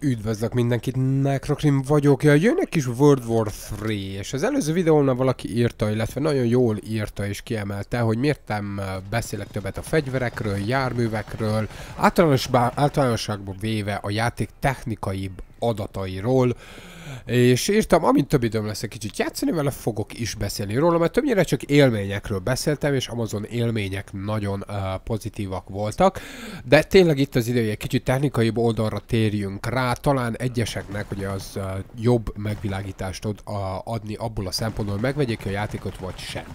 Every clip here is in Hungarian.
Üdvözlök mindenkit, Necrokrim vagyok, ja, jön egy kis World War 3, és az előző videónál valaki írta, illetve nagyon jól írta és kiemelte, hogy miért nem beszélek többet a fegyverekről, járművekről, általános, általánosságban véve a játék technikaibb adatairól, és írtam, amint több időm lesz egy kicsit játszani vele, fogok is beszélni róla, mert többnyire csak élményekről beszéltem, és Amazon élmények nagyon uh, pozitívak voltak, de tényleg itt az ideje egy kicsit technikai oldalra térjünk rá, talán egyeseknek, hogy az uh, jobb megvilágítást tud uh, adni abból a szempontból, hogy megvegyék a játékot vagy sem.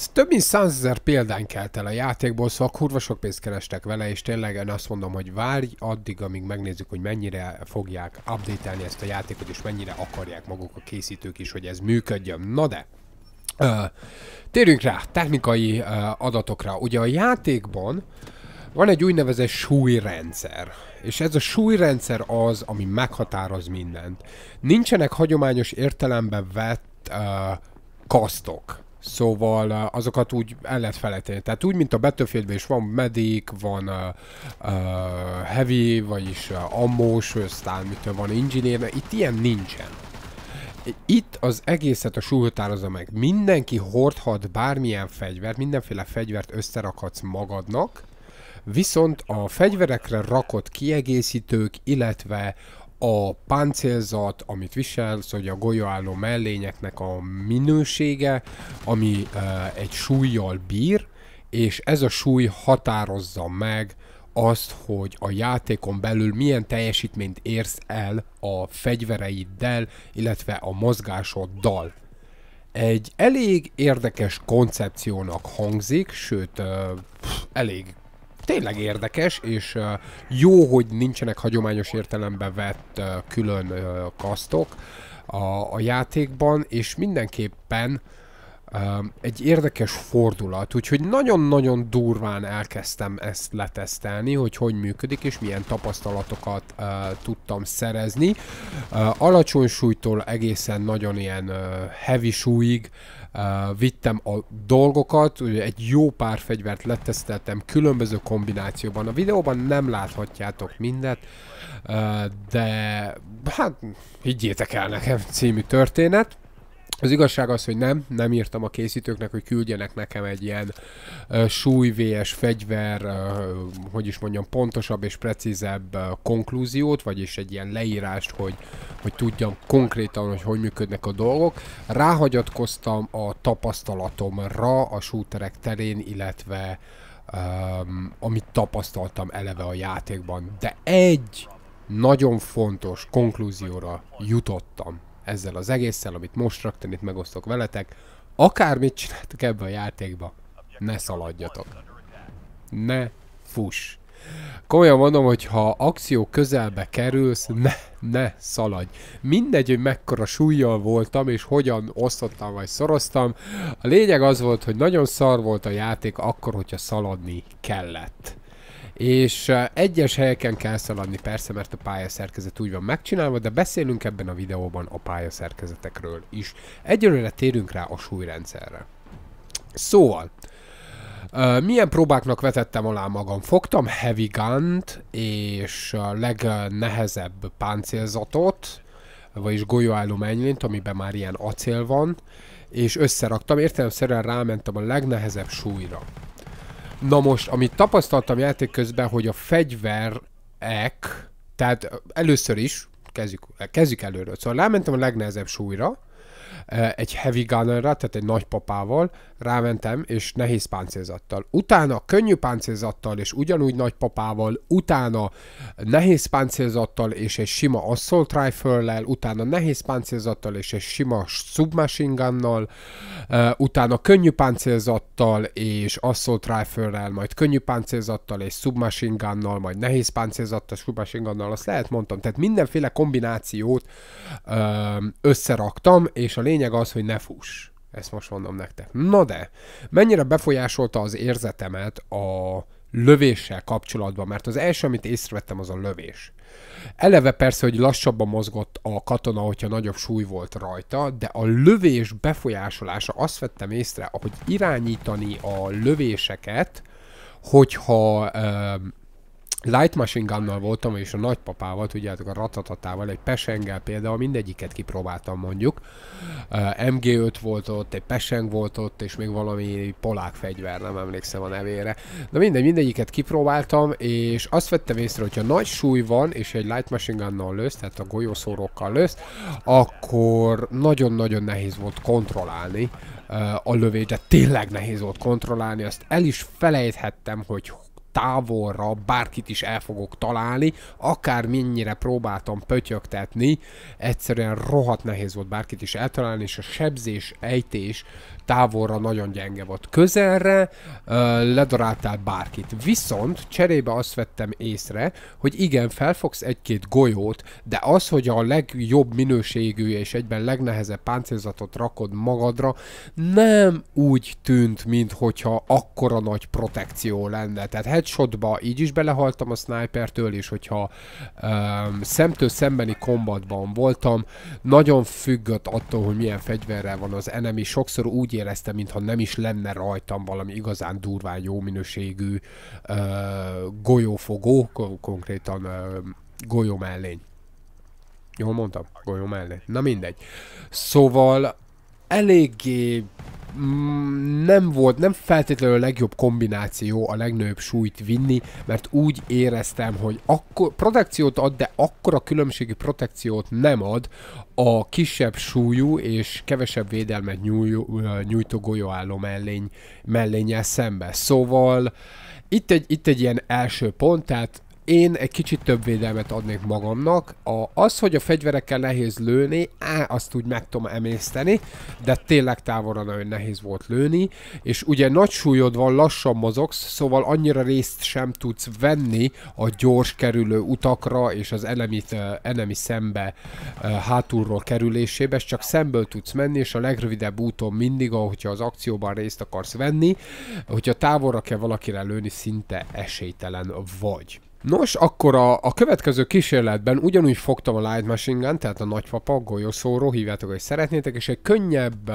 Ez több mint 100 ezer példány kelt el a játékból, szóval kurva sok pénzt kerestek vele, és tényleg én azt mondom, hogy várj addig, amíg megnézzük, hogy mennyire fogják update ezt a játékot, és mennyire akarják maguk a készítők is, hogy ez működjön. Na de, uh, térjünk rá technikai uh, adatokra. Ugye a játékban van egy úgynevezett súlyrendszer, és ez a súlyrendszer az, ami meghatároz mindent. Nincsenek hagyományos értelemben vett uh, kasztok Szóval azokat úgy el lehet felejteni. Tehát úgy, mint a battlefield is van medik, van uh, heavy, vagyis uh, ammós, aztán mit van engineer, itt ilyen nincsen. Itt az egészet a súly határozza meg. Mindenki hordhat bármilyen fegyvert, mindenféle fegyvert összerakhatsz magadnak, viszont a fegyverekre rakott kiegészítők, illetve a páncélzat, amit viselsz, hogy a golyóálló mellényeknek a minősége, ami egy súlyjal bír, és ez a súly határozza meg azt, hogy a játékon belül milyen teljesítményt érsz el a fegyvereiddel, illetve a mozgásoddal. Egy elég érdekes koncepciónak hangzik, sőt, elég tényleg érdekes, és uh, jó, hogy nincsenek hagyományos értelemben vett uh, külön uh, kasztok a, a játékban, és mindenképpen uh, egy érdekes fordulat, úgyhogy nagyon-nagyon durván elkezdtem ezt letesztelni, hogy hogy működik és milyen tapasztalatokat uh, tudtam szerezni. Uh, alacsony súlytól egészen nagyon ilyen uh, heavy súlyig uh, vittem a dolgokat, ugye egy jó pár fegyvert leteszteltem különböző kombinációban. A videóban nem láthatjátok mindet, uh, de hát higgyétek el nekem című történet. Az igazság az, hogy nem, nem írtam a készítőknek, hogy küldjenek nekem egy ilyen uh, súlyvés fegyver, uh, hogy is mondjam, pontosabb és precízebb uh, konklúziót, vagyis egy ilyen leírást, hogy, hogy tudjam konkrétan, hogy hogy működnek a dolgok. Ráhagyatkoztam a tapasztalatomra a súterek terén, illetve um, amit tapasztaltam eleve a játékban. De egy nagyon fontos konklúzióra jutottam ezzel az egésszel, amit most rögtön itt megosztok veletek, akármit csináltok ebbe a játékba, ne szaladjatok. Ne fuss. Komolyan mondom, hogy ha akció közelbe kerülsz, ne, ne szaladj. Mindegy, hogy mekkora súlyjal voltam, és hogyan osztottam vagy szoroztam. A lényeg az volt, hogy nagyon szar volt a játék akkor, hogyha szaladni kellett. És egyes helyeken kell szaladni persze, mert a pályaszerkezet úgy van megcsinálva, de beszélünk ebben a videóban a pályaszerkezetekről is. Egyelőre térünk rá a súlyrendszerre. Szóval, milyen próbáknak vetettem alá magam? Fogtam Heavy gun és a legnehezebb páncélzatot, vagyis golyóálló mennylényt, amiben már ilyen acél van, és összeraktam, értelemszerűen rámentem a legnehezebb súlyra. Na most, amit tapasztaltam játék közben, hogy a fegyverek, tehát először is, kezdjük, kezdjük előről. Szóval lementem a legnehezebb súlyra, eh, egy heavy gunnerra, tehát egy nagypapával, rámentem, és nehéz páncélzattal. Utána könnyű páncélzattal, és ugyanúgy nagy papával, utána nehéz páncélzattal, és egy sima assault rifle-lel, utána nehéz páncélzattal, és egy sima submachine gunnal, uh, utána könnyű páncélzattal, és assault rifle-lel, majd könnyű páncélzattal, és submachine gunnal, majd nehéz páncélzattal, submachine gunnal, azt lehet mondtam. Tehát mindenféle kombinációt uh, összeraktam, és a lényeg az, hogy ne fuss. Ezt most mondom nektek. Na de, mennyire befolyásolta az érzetemet a lövéssel kapcsolatban, mert az első, amit észrevettem, az a lövés. Eleve persze, hogy lassabban mozgott a katona, hogyha nagyobb súly volt rajta, de a lövés befolyásolása, azt vettem észre, ahogy irányítani a lövéseket, hogyha ö, Light Machine Gunnal voltam, és a nagypapával, tudjátok, a ratatatával, egy pesengel például, mindegyiket kipróbáltam mondjuk. Uh, MG5 volt ott, egy peseng volt ott, és még valami polák fegyver, nem emlékszem a nevére. Na mindegy, mindegyiket kipróbáltam, és azt vettem észre, hogyha nagy súly van, és egy Light Machine Gunnal lősz, tehát a golyószórókkal lősz, akkor nagyon-nagyon nehéz volt kontrollálni uh, a lövést, de tényleg nehéz volt kontrollálni, azt el is felejthettem, hogy távolra bárkit is el fogok találni, akár mennyire próbáltam pötyögtetni, egyszerűen rohadt nehéz volt bárkit is eltalálni, és a sebzés, ejtés távolra nagyon gyenge volt. Közelre ö, ledaráltál bárkit. Viszont cserébe azt vettem észre, hogy igen, felfogsz egy-két golyót, de az, hogy a legjobb minőségű és egyben legnehezebb páncélzatot rakod magadra, nem úgy tűnt, mint hogyha akkora nagy protekció lenne. Tehát headshotba így is belehaltam a snipertől, és hogyha um, szemtől szembeni kombatban voltam, nagyon függött attól, hogy milyen fegyverrel van az enemi. Sokszor úgy úgy éreztem, mintha nem is lenne rajtam valami igazán durván jó minőségű ö, golyófogó, konkrétan ö, golyó mellény. Jól mondtam? Golyó mellény. Na mindegy. Szóval eléggé Mm, nem volt, nem feltétlenül a legjobb kombináció a legnagyobb súlyt vinni, mert úgy éreztem, hogy akkor protekciót ad, de akkor a különbségi protekciót nem ad a kisebb súlyú és kevesebb védelmet nyújtó golyóálló mellény, mellényel szembe. Szóval itt egy, itt egy ilyen első pont, tehát én egy kicsit több védelmet adnék magamnak. A, az, hogy a fegyverekkel nehéz lőni, á, azt úgy meg tudom emészteni, de tényleg távolra nagyon nehéz volt lőni, és ugye nagy súlyod van, lassan mozogsz, szóval annyira részt sem tudsz venni a gyors kerülő utakra és az elemit, enemi szembe hátulról kerülésébe, csak szemből tudsz menni, és a legrövidebb úton mindig, ahogyha az akcióban részt akarsz venni, hogyha távolra kell valakire lőni, szinte esélytelen vagy. Nos, akkor a, a következő kísérletben ugyanúgy fogtam a Light Machine Gun, tehát a nagypapa, golyószóró, hívjátok, hogy szeretnétek, és egy könnyebb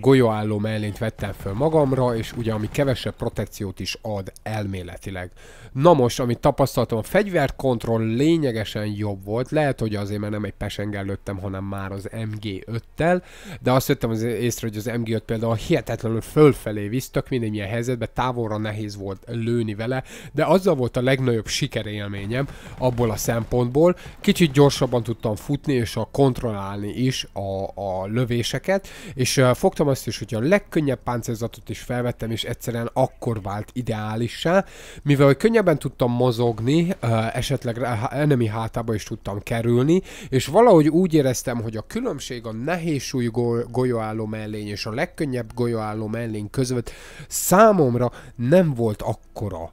golyóálló mellényt vettem föl magamra, és ugye ami kevesebb protekciót is ad elméletileg. Na most, amit tapasztaltam, a fegyverkontroll lényegesen jobb volt, lehet, hogy azért, mert nem egy pesengel lőttem, hanem már az MG5-tel, de azt vettem az észre, hogy az MG5 például hihetetlenül fölfelé visz, tök ilyen helyzetben, távolra nehéz volt lőni vele, de azzal volt a legnagyobb sikerélményem abból a szempontból, kicsit gyorsabban tudtam futni és a kontrollálni is a, a lövéseket, és és uh, fogtam azt is, hogy a legkönnyebb páncélzatot is felvettem, és egyszerűen akkor vált ideálissá, mivel hogy könnyebben tudtam mozogni, uh, esetleg enemi hátába is tudtam kerülni, és valahogy úgy éreztem, hogy a különbség a nehéz súly go- golyóálló mellény és a legkönnyebb golyóálló mellény között számomra nem volt akkora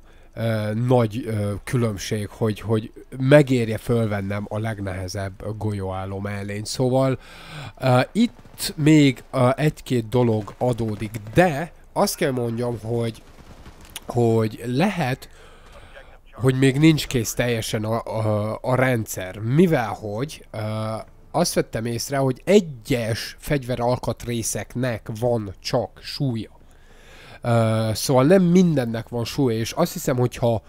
nagy ö, különbség, hogy, hogy megérje fölvennem a legnehezebb golyóállom ellény. Szóval ö, itt még ö, egy-két dolog adódik, de azt kell mondjam, hogy, hogy lehet, hogy még nincs kész teljesen a, a, a rendszer. Mivel hogy ö, azt vettem észre, hogy egyes fegyveralkatrészeknek van csak súlya. Uh, szóval nem mindennek van súlya, és azt hiszem, hogyha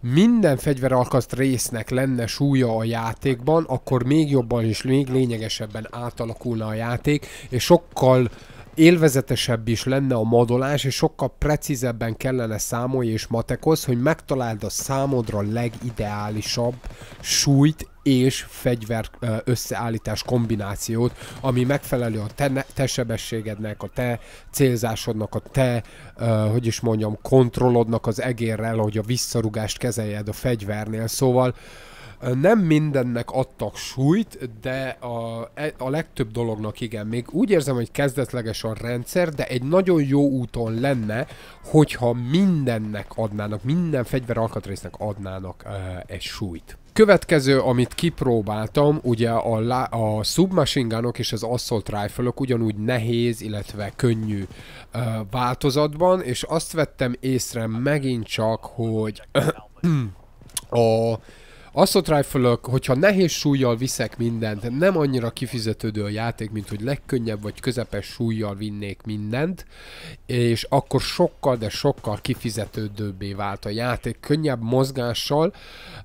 minden fegyveralkaszt résznek lenne súlya a játékban, akkor még jobban és még lényegesebben átalakulna a játék, és sokkal élvezetesebb is lenne a madolás, és sokkal precízebben kellene számolj és matekoz, hogy megtaláld a számodra legideálisabb súlyt és fegyver összeállítás kombinációt, ami megfelelő a te, te sebességednek, a te célzásodnak, a te, hogy is mondjam, kontrollodnak az egérrel, hogy a visszarugást kezeljed a fegyvernél. Szóval nem mindennek adtak súlyt, de a, e, a legtöbb dolognak igen. Még úgy érzem, hogy kezdetleges a rendszer, de egy nagyon jó úton lenne, hogyha mindennek adnának, minden fegyver alkatrésznek adnának uh, egy súlyt. Következő, amit kipróbáltam, ugye a, a submachine és az assault rifle ugyanúgy nehéz, illetve könnyű uh, változatban, és azt vettem észre megint csak, hogy a Aszotrifle-ök, hogyha nehéz súlyjal viszek mindent, nem annyira kifizetődő a játék, mint hogy legkönnyebb vagy közepes súlyjal vinnék mindent, és akkor sokkal, de sokkal kifizetődőbbé vált a játék. Könnyebb mozgással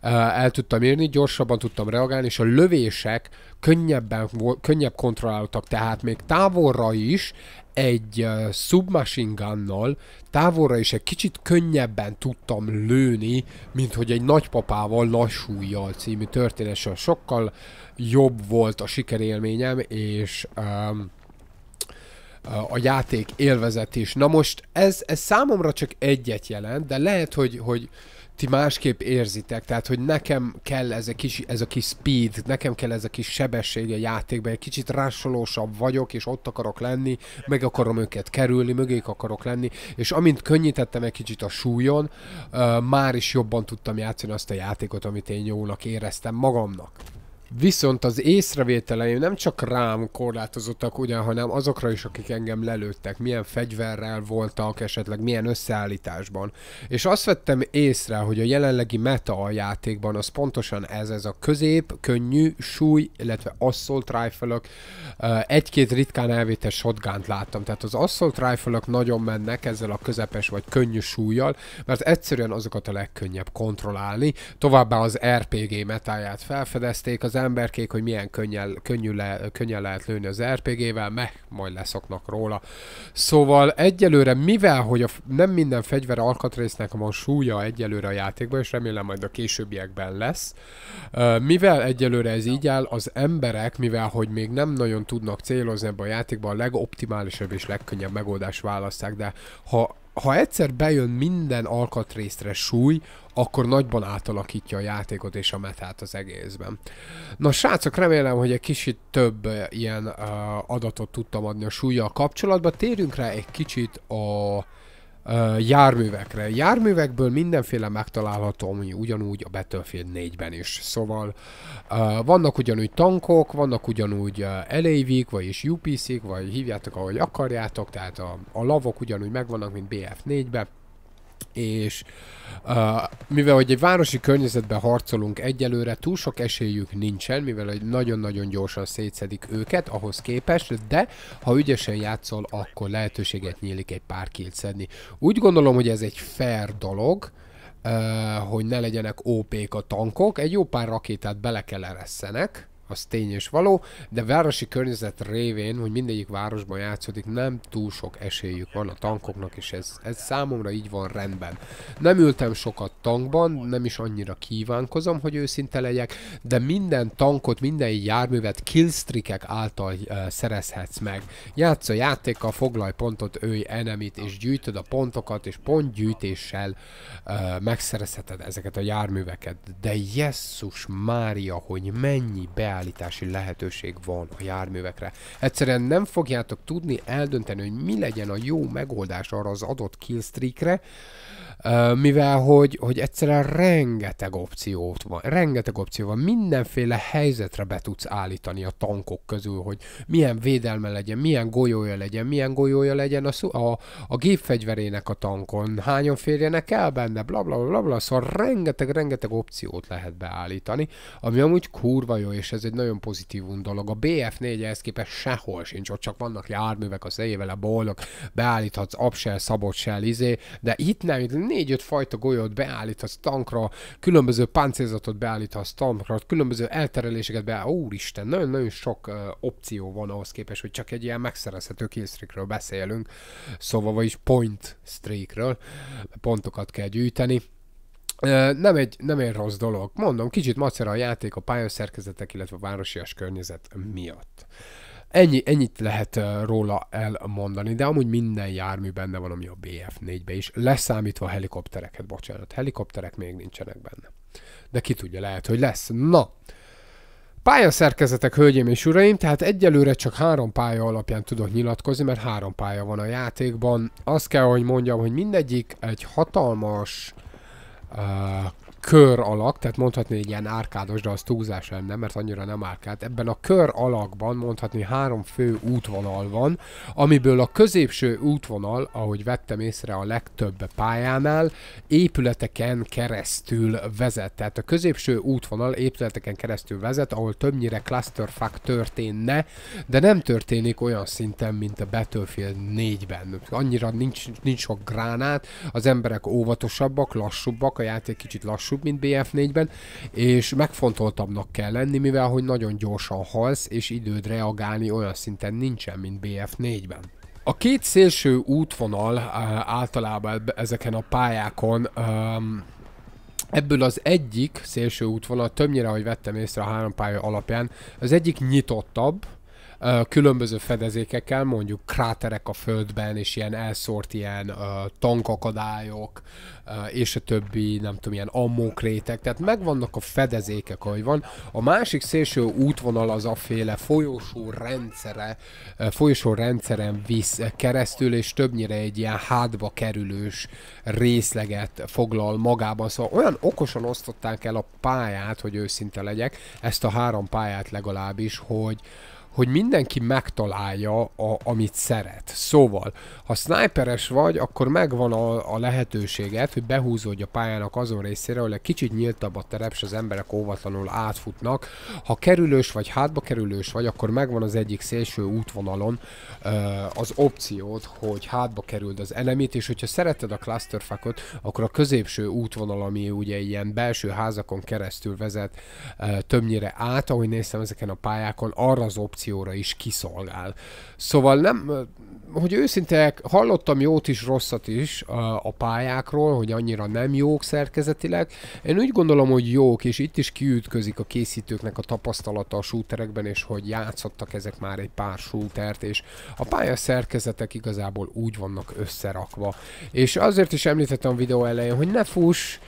eh, el tudtam érni, gyorsabban tudtam reagálni, és a lövések könnyebben, könnyebb kontrolláltak, tehát még távolra is egy uh, submachine gunnal távolra is egy kicsit könnyebben tudtam lőni, mint hogy egy nagypapával lassújjal című történetesen sokkal jobb volt a sikerélményem, és um, a játék élvezet is. Na most ez, ez számomra csak egyet jelent, de lehet, hogy, hogy, ti másképp érzitek, tehát hogy nekem kell ez a kis, ez a kis speed, nekem kell ez a kis sebesség a játékban, egy kicsit rásolósabb vagyok, és ott akarok lenni, meg akarom őket kerülni, mögék akarok lenni, és amint könnyítettem egy kicsit a súlyon, uh, már is jobban tudtam játszani azt a játékot, amit én jónak éreztem magamnak. Viszont az észrevételeim nem csak rám korlátozottak ugyan, hanem azokra is, akik engem lelőttek, milyen fegyverrel voltak, esetleg milyen összeállításban. És azt vettem észre, hogy a jelenlegi meta a játékban az pontosan ez, ez a közép, könnyű, súly, illetve assault rifle egy-két ritkán elvétes shotgun láttam, tehát az assault rifle nagyon mennek ezzel a közepes vagy könnyű súlyjal, mert egyszerűen azokat a legkönnyebb kontrollálni. Továbbá az RPG metáját felfedezték, az emberkék, hogy milyen könnyen, könnyű le, könnyen lehet lőni az RPG-vel, er meg majd leszoknak róla. Szóval egyelőre, mivel hogy a, nem minden fegyver alkatrésznek van súlya egyelőre a játékban, és remélem majd a későbbiekben lesz, mivel egyelőre ez így áll, az emberek, mivel hogy még nem nagyon tudnak célozni ebbe a játékban, a legoptimálisabb és legkönnyebb megoldást választák, de ha ha egyszer bejön minden alkatrészre súly, akkor nagyban átalakítja a játékot és a metát az egészben. Na srácok, remélem, hogy egy kicsit több eh, ilyen uh, adatot tudtam adni a súlyjal kapcsolatban. Térjünk rá egy kicsit a járművekre. Járművekből mindenféle megtalálható, ami ugyanúgy a Battlefield 4-ben is. Szóval uh, vannak ugyanúgy tankok, vannak ugyanúgy uh, vagyis UPC-k, vagy hívjátok, ahogy akarjátok, tehát a, a lavok ugyanúgy megvannak, mint BF4-ben és uh, mivel hogy egy városi környezetben harcolunk egyelőre, túl sok esélyük nincsen, mivel hogy nagyon-nagyon gyorsan szétszedik őket ahhoz képest, de ha ügyesen játszol, akkor lehetőséget nyílik egy pár kilt szedni. Úgy gondolom, hogy ez egy fair dolog, uh, hogy ne legyenek OP-k a tankok, egy jó pár rakétát bele kell eresszenek, az tény és való, de városi környezet révén, hogy mindegyik városban játszódik, nem túl sok esélyük van a tankoknak, és ez, ez számomra így van rendben. Nem ültem sokat tankban, nem is annyira kívánkozom, hogy őszinte legyek, de minden tankot, minden járművet killstrikek által uh, szerezhetsz meg. Játsz a játékkal, foglalj pontot, őj enemit, és gyűjtöd a pontokat, és pontgyűjtéssel uh, megszerezheted ezeket a járműveket. De jesszus Mária, hogy mennyi beáll beállítási lehetőség van a járművekre. Egyszerűen nem fogjátok tudni eldönteni, hogy mi legyen a jó megoldás arra az adott killstreakre, mivel hogy, hogy egyszerűen rengeteg opciót van, rengeteg opció van, mindenféle helyzetre be tudsz állítani a tankok közül, hogy milyen védelme legyen, milyen golyója legyen, milyen golyója legyen a, a, a gépfegyverének a tankon, hányan férjenek el benne, bla bla bla bla, szóval rengeteg, rengeteg opciót lehet beállítani, ami amúgy kurva jó, és ez egy nagyon pozitívum dolog. A BF4 ehhez képest sehol sincs, ott csak vannak járművek a széjével, a boldog, beállíthatsz, absel, szabotsel, izé, de itt nem, itt négy-öt fajta golyót beállíthatsz tankra, különböző páncélzatot beállíthatsz tankra, különböző eltereléseket beállíthatsz. Úristen, nagyon-nagyon sok uh, opció van ahhoz képest, hogy csak egy ilyen megszerezhető killstreakről beszélünk, szóval vagyis point streakről, pontokat kell gyűjteni nem egy, nem egy rossz dolog. Mondom, kicsit macera a játék a pályaszerkezetek, illetve a városias környezet miatt. Ennyi, ennyit lehet róla elmondani, de amúgy minden jármű benne van, ami a BF4-be is, leszámítva a helikoptereket, bocsánat, helikopterek még nincsenek benne. De ki tudja, lehet, hogy lesz. Na, Pályaszerkezetek, hölgyeim és uraim, tehát egyelőre csak három pálya alapján tudok nyilatkozni, mert három pálya van a játékban. Azt kell, hogy mondjam, hogy mindegyik egy hatalmas uh, kör alak, tehát mondhatni egy ilyen árkádos, de az túlzás lenne, mert annyira nem árkád. Ebben a kör alakban mondhatni három fő útvonal van, amiből a középső útvonal, ahogy vettem észre a legtöbb pályánál, épületeken keresztül vezet. Tehát a középső útvonal épületeken keresztül vezet, ahol többnyire clusterfuck történne, de nem történik olyan szinten, mint a Battlefield 4-ben. Annyira nincs, nincs sok gránát, az emberek óvatosabbak, lassúbbak, a játék kicsit lassú lassúbb, mint BF4-ben, és megfontoltabbnak kell lenni, mivel hogy nagyon gyorsan halsz, és időd reagálni olyan szinten nincsen, mint BF4-ben. A két szélső útvonal általában ezeken a pályákon um, Ebből az egyik szélső útvonal, többnyire, ahogy vettem észre a három pálya alapján, az egyik nyitottabb, különböző fedezékekkel, mondjuk kráterek a földben, és ilyen elszórt ilyen uh, tankakadályok, uh, és a többi, nem tudom, ilyen ammókrétek, tehát megvannak a fedezékek, ahogy van. A másik szélső útvonal az a féle folyosó rendszere, uh, folyosó rendszeren visz keresztül, és többnyire egy ilyen hátba kerülős részleget foglal magában. Szóval olyan okosan osztották el a pályát, hogy őszinte legyek, ezt a három pályát legalábbis, hogy hogy mindenki megtalálja, a, amit szeret. Szóval, ha sniperes vagy, akkor megvan a, a lehetőséged, hogy behúzódj a pályának azon részére, ahol egy kicsit nyíltabb a terep, és az emberek óvatlanul átfutnak. Ha kerülős vagy hátba kerülős vagy, akkor megvan az egyik szélső útvonalon ö, az opciót, hogy hátba kerüld az enemit, és hogyha szereted a clusterfuckot, akkor a középső útvonal, ami ugye ilyen belső házakon keresztül vezet ö, többnyire át, ahogy néztem ezeken a pályákon, arra az opció, generációra is kiszolgál. Szóval nem, hogy őszintek, hallottam jót is, rosszat is a, a pályákról, hogy annyira nem jók szerkezetileg. Én úgy gondolom, hogy jók, és itt is kiütközik a készítőknek a tapasztalata a shooterekben, és hogy játszottak ezek már egy pár shootert, és a pálya szerkezetek igazából úgy vannak összerakva. És azért is említettem a videó elején, hogy ne fuss,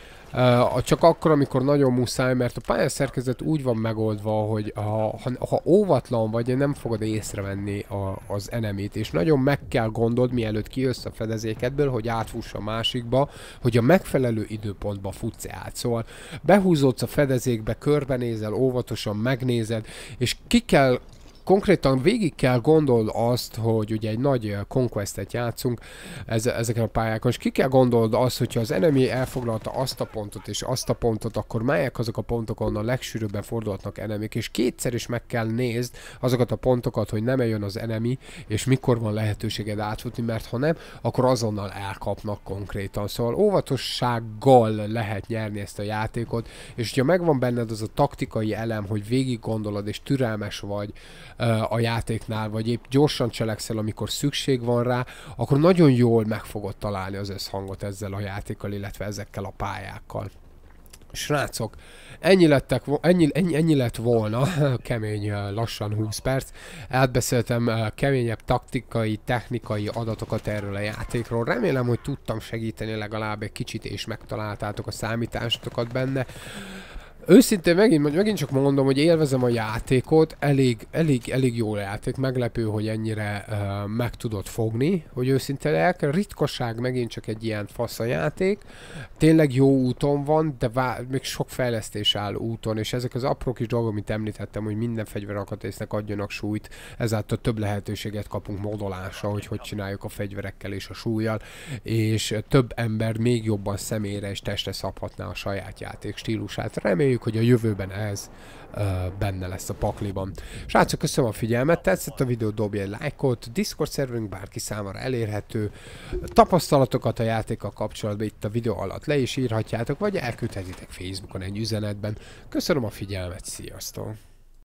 csak akkor, amikor nagyon muszáj, mert a pályaszerkezet úgy van megoldva, hogy ha, ha, ha óvatlan vagy, nem fogod észrevenni a, az enemét, és nagyon meg kell gondold, mielőtt kijössz a fedezékedből, hogy átfuss a másikba, hogy a megfelelő időpontba futsz át. Szóval behúzódsz a fedezékbe, körbenézel, óvatosan megnézed, és ki kell konkrétan végig kell gondold azt, hogy ugye egy nagy eh, conquestet játszunk ez, ezeken a pályákon, és ki kell gondold azt, hogyha az enemi elfoglalta azt a pontot és azt a pontot, akkor melyek azok a pontok, ahol a legsűrűbben fordulhatnak enemik, és kétszer is meg kell nézd azokat a pontokat, hogy nem eljön az enemi, és mikor van lehetőséged átfutni, mert ha nem, akkor azonnal elkapnak konkrétan. Szóval óvatossággal lehet nyerni ezt a játékot, és hogyha megvan benned az a taktikai elem, hogy végig gondolod és türelmes vagy, a játéknál, vagy épp gyorsan cselekszel, amikor szükség van rá, akkor nagyon jól meg fogod találni az összhangot ezzel a játékkal, illetve ezekkel a pályákkal. Srácok, ennyi, lettek, ennyi, ennyi, ennyi lett volna, kemény lassan 20 perc. Átbeszéltem keményebb taktikai, technikai adatokat erről a játékról. Remélem, hogy tudtam segíteni legalább egy kicsit, és megtaláltátok a számításokat benne. Őszintén megint, megint csak mondom, hogy élvezem a játékot, elég, elég, elég jó játék, meglepő, hogy ennyire uh, meg tudod fogni, hogy őszinte lelk. Ritkosság megint csak egy ilyen fasz a játék, tényleg jó úton van, de vá- még sok fejlesztés áll úton, és ezek az apró kis dolgok, amit említettem, hogy minden fegyverakatrésznek adjanak súlyt, ezáltal több lehetőséget kapunk modolásra, hogy hogy csináljuk a fegyverekkel és a súlyjal, és több ember még jobban személyre és testre szabhatná a saját játék stílusát. Reméljük reméljük, hogy a jövőben ez uh, benne lesz a pakliban. Srácok, köszönöm a figyelmet, tetszett a videó, dobj egy lájkot, Discord szervünk bárki számára elérhető, tapasztalatokat a játékkal kapcsolatban itt a videó alatt le is írhatjátok, vagy elküldhetitek Facebookon egy üzenetben. Köszönöm a figyelmet, sziasztok!